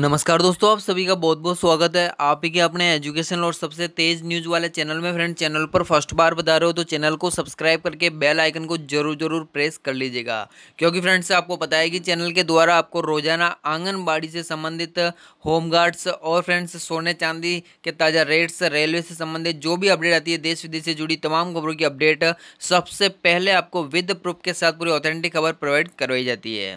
नमस्कार दोस्तों आप सभी का बहुत बहुत स्वागत है आप ही के अपने एजुकेशन और सबसे तेज न्यूज वाले चैनल में फ्रेंड चैनल पर फर्स्ट बार बता रहे हो तो चैनल को सब्सक्राइब करके बेल आइकन को जरूर जरूर प्रेस कर लीजिएगा क्योंकि फ्रेंड्स आपको पता है कि चैनल के द्वारा आपको रोजाना आंगनबाड़ी से संबंधित होम गार्ड्स और फ्रेंड्स सोने चांदी के ताज़ा रेट्स रेलवे से संबंधित जो भी अपडेट आती है देश विदेश से जुड़ी तमाम खबरों की अपडेट सबसे पहले आपको विद प्रूफ के साथ पूरी ऑथेंटिक खबर प्रोवाइड करवाई जाती है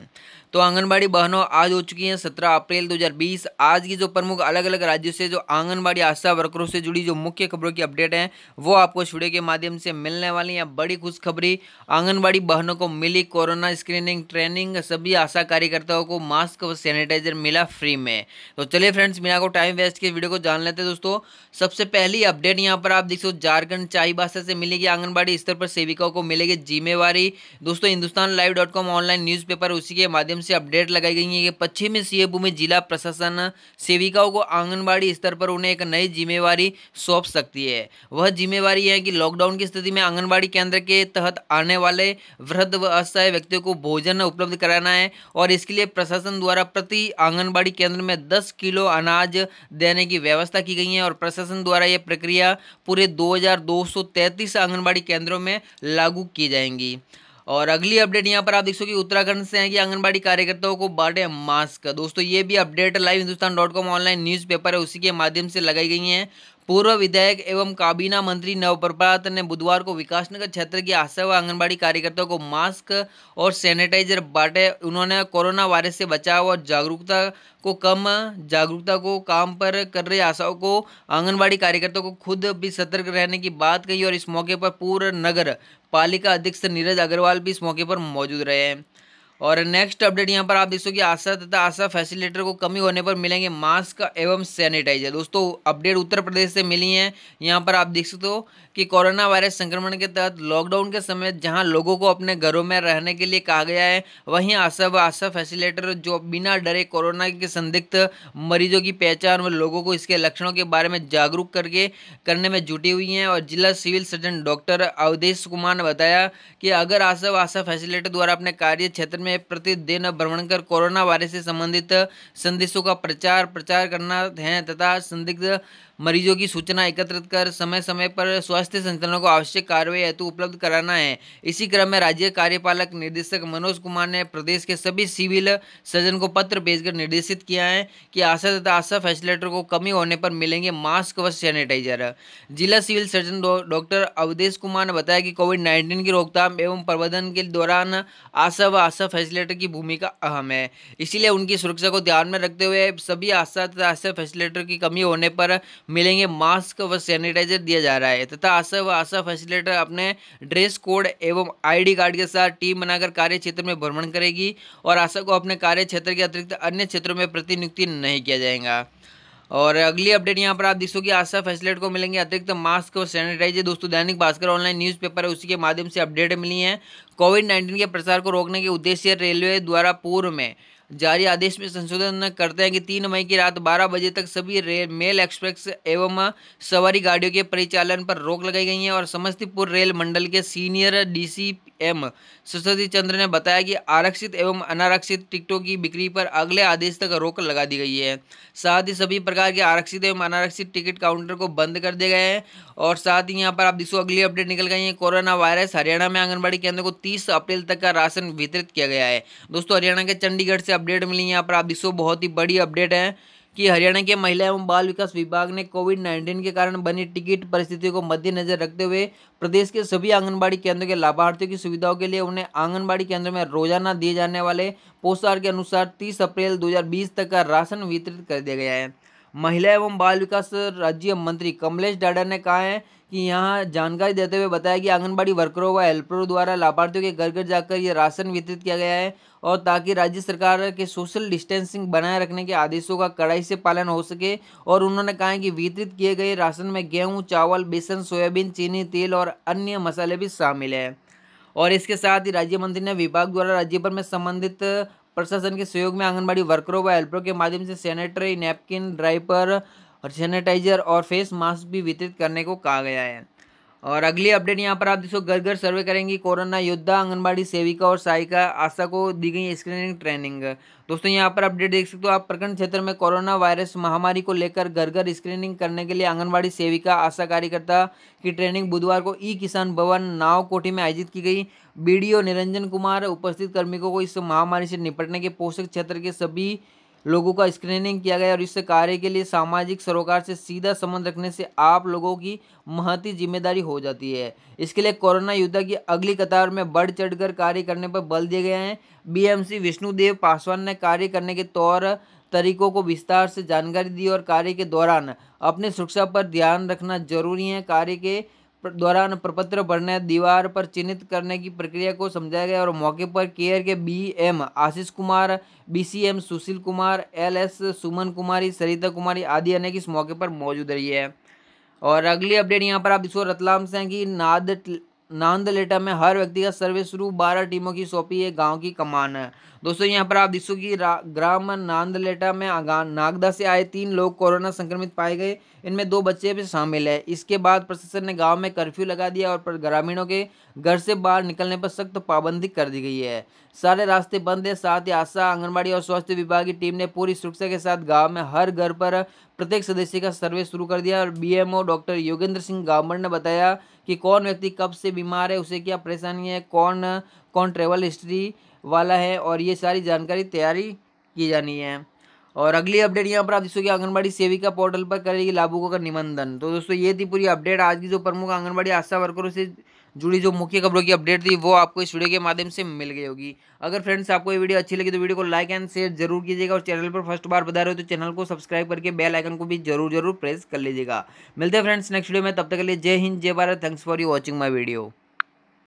तो आंगनबाड़ी बहनों आज हो चुकी हैं सत्रह अप्रैल 2020 आज की जो प्रमुख अलग अलग राज्यों से जो आंगनबाड़ी आशा वर्करों से जुड़ी जो मुख्य खबरों की अपडेट हैं वो आपको छुड़े के माध्यम से मिलने वाली हैं बड़ी खुशखबरी आंगनबाड़ी बहनों को मिली कोरोना स्क्रीनिंग ट्रेनिंग सभी आशा कार्यकर्ताओं को मास्क व सैनिटाइजर मिला फ्री में तो चलिए फ्रेंड्स बिना को टाइम वेस्ट के वीडियो को जान लेते हैं दोस्तों सबसे पहली अपडेट यहाँ पर आप देख सो झारखंड चाईबासा भाषा से मिलेगी आंगनबाड़ी स्तर पर सेविकाओं को मिलेगी जिम्मेवारी दोस्तों Hindustan live dot com online news उसी के माध्यम माध्यम से अपडेट लगाई गई है कि पश्चिमी सिंहभूम जिला प्रशासन सेविकाओं को आंगनबाड़ी स्तर पर उन्हें एक नई जिम्मेवारी सौंप सकती है वह जिम्मेवारी है कि लॉकडाउन की स्थिति में आंगनबाड़ी केंद्र के तहत आने वाले वृद्ध व असहाय व्यक्तियों को भोजन उपलब्ध कराना है और इसके लिए प्रशासन द्वारा प्रति आंगनबाड़ी केंद्र में दस किलो अनाज देने की व्यवस्था की गई है और प्रशासन द्वारा यह प्रक्रिया पूरे दो आंगनबाड़ी केंद्रों में लागू की जाएंगी और अगली अपडेट यहाँ पर आप देख सकोगे उत्तराखंड से है कि आंगनबाड़ी कार्यकर्ताओं को बांटे मास्क दोस्तों ये भी update live Hindustan dot com online news paper है उसी के माध्यम से लगाई गई हैं पूर्व विधायक एवं काबीना मंत्री नवप्रपात ने बुधवार को विकासनगर क्षेत्र की आशा व आंगनबाड़ी कार्यकर्ताओं को मास्क और सैनिटाइजर बांटे उन्होंने कोरोना वायरस से बचाव और जागरूकता को कम जागरूकता को काम पर कर रही आशाओं को आंगनबाड़ी कार्यकर्ताओं को खुद भी सतर्क रहने की बात कही और इस मौके पर पूर्व नगर पालिका अध्यक्ष नीरज अग्रवाल भी इस मौके पर मौजूद रहे हैं और नेक्स्ट अपडेट यहाँ पर आप देख सको कि आशा तथा आशा फैसिलिटेटर को कमी होने पर मिलेंगे मास्क एवं सैनिटाइजर दोस्तों अपडेट उत्तर प्रदेश से मिली है यहाँ पर आप देख सकते हो कि कोरोना वायरस संक्रमण के तहत लॉकडाउन के समय जहां लोगों को अपने घरों में रहने के लिए कहा गया है वहीं आशा व आशा फैसिलेटर जो बिना डरे कोरोना के संदिग्ध मरीजों की पहचान व लोगों को इसके लक्षणों के बारे में जागरूक करके करने में जुटी हुई हैं और जिला civil surgeon doctor Avdhesh Kumar ने बताया कि अगर आशा व आशा फैसिलेटर द्वारा अपने कार्य क्षेत्र में प्रतिदिन भ्रमण कर कोरोना वायरस से संबंधित संदेशों का प्रचार प्रचार करना है तथा संदिग्ध मरीजों की सूचना एकत्रित कर समय समय पर स्वास्थ्य संस्थानों को आवश्यक कार्रवाई हेतु उपलब्ध कराना है इसी क्रम में राज्य कार्यपालक निदेशक मनोज कुमार ने प्रदेश के सभी सिविल सर्जन को पत्र भेजकर निर्देशित किया है कि आशा तथा आशा फैसिलेटर को कमी होने पर मिलेंगे मास्क व सैनिटाइजर जिला civil surgeon doctor Avdhesh Kumar ने बताया कि कोविड नाइन्टीन की रोकथाम एवं प्रबंधन के दौरान आशा व आशा फैसिलेटर की भूमिका अहम है इसीलिए उनकी सुरक्षा को ध्यान में रखते हुए सभी आशा तथा आशा फैसिलेटर की कमी होने पर मिलेंगे मास्क व सैनिटाइजर दिया जा रहा है तथा आशा व आशा फैसिलिटेटर अपने ड्रेस कोड एवं आईडी कार्ड के साथ टीम बनाकर कार्य क्षेत्र में भ्रमण करेगी और आशा को अपने कार्य क्षेत्र के अतिरिक्त अन्य क्षेत्रों में प्रतिनियुक्ति नहीं किया जाएगा और अगली अपडेट यहाँ पर आप देख सकोगे आशा फैसिलेट को मिलेंगे अतिरिक्त मास्क और सैनिटाइजर दोस्तों दैनिक भास्कर ऑनलाइन न्यूज़पेपर है उसी के माध्यम से अपडेट मिली है कोविड नाइन्टीन के प्रसार को रोकने के उद्देश्य रेलवे द्वारा पूर्व में जारी आदेश में संशोधन करते हैं कि तीन मई की रात बारह बजे तक सभी रेल मेल एक्सप्रेस एवं सवारी गाड़ियों के परिचालन पर रोक लगाई गई है और समस्तीपुर रेल मंडल के senior DC M Saraswati Chandra ने बताया कि आरक्षित एवं अनारक्षित टिकटों की बिक्री पर अगले आदेश तक रोक लगा दी गई है साथ ही सभी प्रकार के आरक्षित एवं अनारक्षित टिकट काउंटर को बंद कर दिया गया है और साथ ही यहाँ पर आप देखो अगली अपडेट निकल गई है कोरोना वायरस हरियाणा में आंगनबाड़ी केंद्र को तीस अप्रैल तक का राशन वितरित किया गया है दोस्तों हरियाणा के चंडीगढ़ से अपडेट मिली यहाँ पर आप देखो बहुत ही बड़ी अपडेट है कि हरियाणा के महिला एवं बाल विकास विभाग ने कोविड नाइन्टीन के कारण बनी टिकट परिस्थिति को मद्देनजर रखते हुए प्रदेश के सभी आंगनबाड़ी केंद्रों के लाभार्थियों की सुविधाओं के लिए उन्हें आंगनबाड़ी केंद्रों में रोजाना दिए जाने वाले पोस्टार के अनुसार 30 अप्रैल 2020 तक का राशन वितरित कर दिया गया है महिला एवं बाल विकास राज्य मंत्री कमलेश डाडा ने कहा है कि यहाँ जानकारी देते हुए बताया कि आंगनबाड़ी वर्करों व हेल्परों द्वारा लाभार्थियों के घर घर जाकर ये राशन वितरित किया गया है और ताकि राज्य सरकार के सोशल डिस्टेंसिंग बनाए रखने के आदेशों का कड़ाई से पालन हो सके और उन्होंने कहा कि वितरित किए गए राशन में गेहूँ चावल बेसन सोयाबीन चीनी तेल और अन्य मसाले भी शामिल हैं और इसके साथ ही राज्य मंत्री ने विभाग द्वारा राज्य भर में संबंधित प्रशासन के सहयोग में आंगनबाड़ी वर्करों व हेल्परों के माध्यम से सैनिटरी नैपकिन ड्राइपर और सैनिटाइजर और फेस मास्क भी वितरित करने को कहा गया है और अगली अपडेट यहाँ पर आप दोस्तों घर घर सर्वे करेंगे कोरोना योद्धा आंगनबाड़ी सेविका और सहायिका आशा को दी गई स्क्रीनिंग ट्रेनिंग दोस्तों यहाँ पर अपडेट देख सकते हो आप प्रखंड क्षेत्र में कोरोना वायरस महामारी को लेकर घर घर स्क्रीनिंग करने के लिए आंगनबाड़ी सेविका आशा कार्यकर्ता की ट्रेनिंग बुधवार को ई किसान भवन नाव कोठी में आयोजित की गई बी निरंजन कुमार उपस्थित कर्मिकों को इस महामारी से निपटने के पोषक क्षेत्र के सभी लोगों का स्क्रीनिंग किया गया और इस कार्य के लिए सामाजिक सरोकार से सीधा संबंध रखने से आप लोगों की महती जिम्मेदारी हो जाती है इसके लिए कोरोना योद्धा की अगली कतार में बढ़ चढ़कर कार्य करने पर बल दिए गए हैं बीएमसी विष्णुदेव पासवान ने कार्य करने के तौर तरीकों को विस्तार से जानकारी दी और कार्य के दौरान अपनी सुरक्षा पर ध्यान रखना जरूरी है कार्य के दौरान प्रपत्र भरने दीवार पर चिन्हित करने की प्रक्रिया को समझाया गया और मौके पर केयर के B M Ashish Kumar B C M Sushil Kumar L S Suman Kumari Sarita Kumari आदि अनेक इस मौके पर मौजूद रही है और अगली अपडेट यहाँ पर आप इसको रतलाम से हैं कि नाद नांदलेटा में हर व्यक्ति का सर्विस शुरू बारह टीमों की सौंपी है गांव की कमान है दोस्तों यहाँ पर आप की ग्राम नांदलेटा में नागदा से आए तीन लोग कोरोना संक्रमित पाए गए इनमें दो बच्चे भी शामिल है इसके बाद प्रशासन ने गांव में कर्फ्यू लगा दिया और ग्रामीणों के घर से बाहर निकलने पर सख्त पाबंदी कर दी गई है सारे रास्ते बंद है साथ ही आशा आंगनबाड़ी और स्वास्थ्य विभाग की टीम ने पूरी सुरक्षा के साथ गाँव में हर घर पर प्रत्येक सदस्य का सर्वे शुरू कर दिया और बीएमओ डॉक्टर योगेंद्र सिंह गावर ने बताया कि कौन व्यक्ति कब से बीमार है उसे क्या परेशानी है कौन कौन ट्रेवल हिस्ट्री वाला है और ये सारी जानकारी तैयारी की जानी है और अगली अपडेट यहाँ पर आप जिसको कि आंगनबाड़ी सेविका पोर्टल पर करेगी लाभुकों का निबंधन तो दोस्तों ये थी पूरी अपडेट आज की जो प्रमुख आंगनबाड़ी आशा वर्करों से जुड़ी जो मुख्य खबरों की अपडेट थी वो आपको इस वीडियो के माध्यम से मिल गई होगी अगर फ्रेंड्स आपको ये वीडियो अच्छी लगी तो वीडियो को लाइक एंड शेयर जरूर कीजिएगा और चैनल पर फर्स्ट बार बता रहे हो तो चैनल को सब्सक्राइब करके बेल आइकन को भी जरूर जरूर प्रेस कर लीजिएगा मिलते हैं फ्रेंड्स नेक्स्ट वीडियो में तब तक के लिए जय हिंद जय Bharat thanks for you watching my video